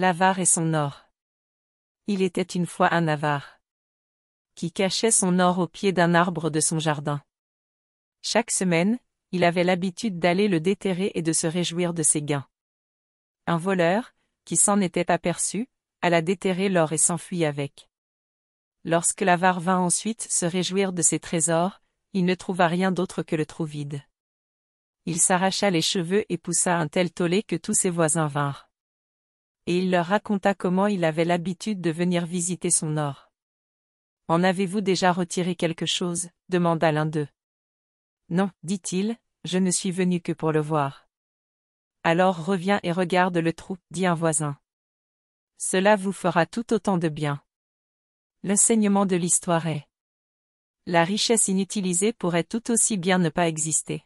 L'avare et son or. Il était une fois un avare qui cachait son or au pied d'un arbre de son jardin. Chaque semaine, il avait l'habitude d'aller le déterrer et de se réjouir de ses gains. Un voleur, qui s'en était aperçu, alla déterrer l'or et s'enfuit avec. Lorsque l'avare vint ensuite se réjouir de ses trésors, il ne trouva rien d'autre que le trou vide. Il s'arracha les cheveux et poussa un tel tollé que tous ses voisins vinrent et il leur raconta comment il avait l'habitude de venir visiter son or. En avez-vous déjà retiré quelque chose demanda l'un d'eux. Non, dit-il, je ne suis venu que pour le voir. Alors reviens et regarde le trou, dit un voisin. Cela vous fera tout autant de bien. L'enseignement de l'histoire est. La richesse inutilisée pourrait tout aussi bien ne pas exister.